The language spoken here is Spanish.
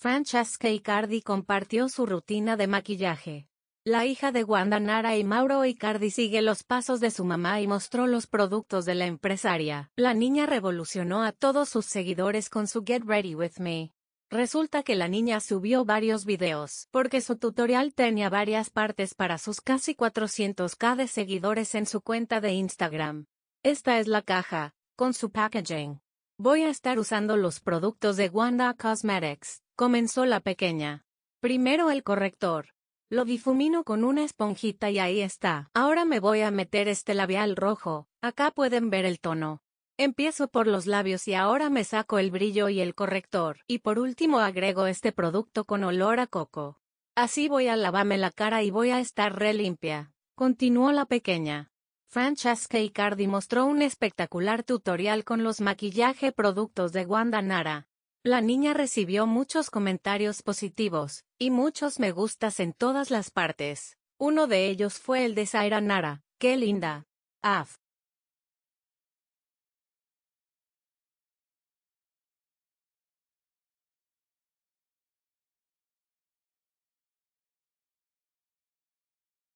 Francesca Icardi compartió su rutina de maquillaje. La hija de Wanda Nara y Mauro Icardi sigue los pasos de su mamá y mostró los productos de la empresaria. La niña revolucionó a todos sus seguidores con su Get Ready With Me. Resulta que la niña subió varios videos, porque su tutorial tenía varias partes para sus casi 400k de seguidores en su cuenta de Instagram. Esta es la caja, con su packaging. Voy a estar usando los productos de Wanda Cosmetics comenzó la pequeña. Primero el corrector. Lo difumino con una esponjita y ahí está. Ahora me voy a meter este labial rojo, acá pueden ver el tono. Empiezo por los labios y ahora me saco el brillo y el corrector. Y por último agrego este producto con olor a coco. Así voy a lavarme la cara y voy a estar re limpia. Continuó la pequeña. Francesca Icardi mostró un espectacular tutorial con los maquillaje productos de Wanda Nara. La niña recibió muchos comentarios positivos, y muchos me gustas en todas las partes. Uno de ellos fue el de Zaira Nara, qué linda. Af.